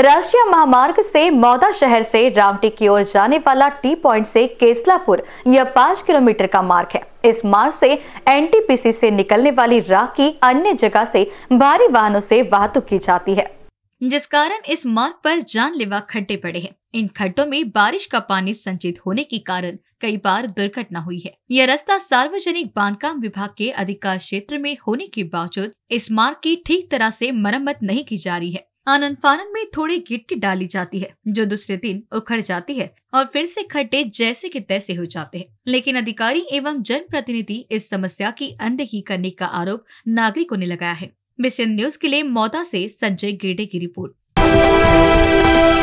राष्ट्रीय महामार्ग से मौदा शहर से रामटी की ओर जाने वाला टी पॉइंट से केसलापुर यह पाँच किलोमीटर का मार्ग है इस मार्ग से एनटीपीसी से निकलने वाली राह की अन्य जगह से भारी वाहनों से वाहतुक की जाती है जिस कारण इस मार्ग पर जानलेवा खड्डे पड़े हैं इन खड्डों में बारिश का पानी संचित होने के कारण कई बार दुर्घटना हुई है यह रास्ता सार्वजनिक बांधकाम विभाग के अधिकार क्षेत्र में होने के बावजूद इस मार्ग की ठीक तरह से मरम्मत नहीं की जा रही है आनंद फानन में थोड़ी गिट्टी डाली जाती है जो दूसरे दिन उखड़ जाती है और फिर से खड्डे जैसे के तैसे हो जाते हैं लेकिन अधिकारी एवं जनप्रतिनिधि इस समस्या की अनदेखी करने का आरोप नागरिकों ने लगाया है मिशन न्यूज के लिए मौदा से संजय गेडे की रिपोर्ट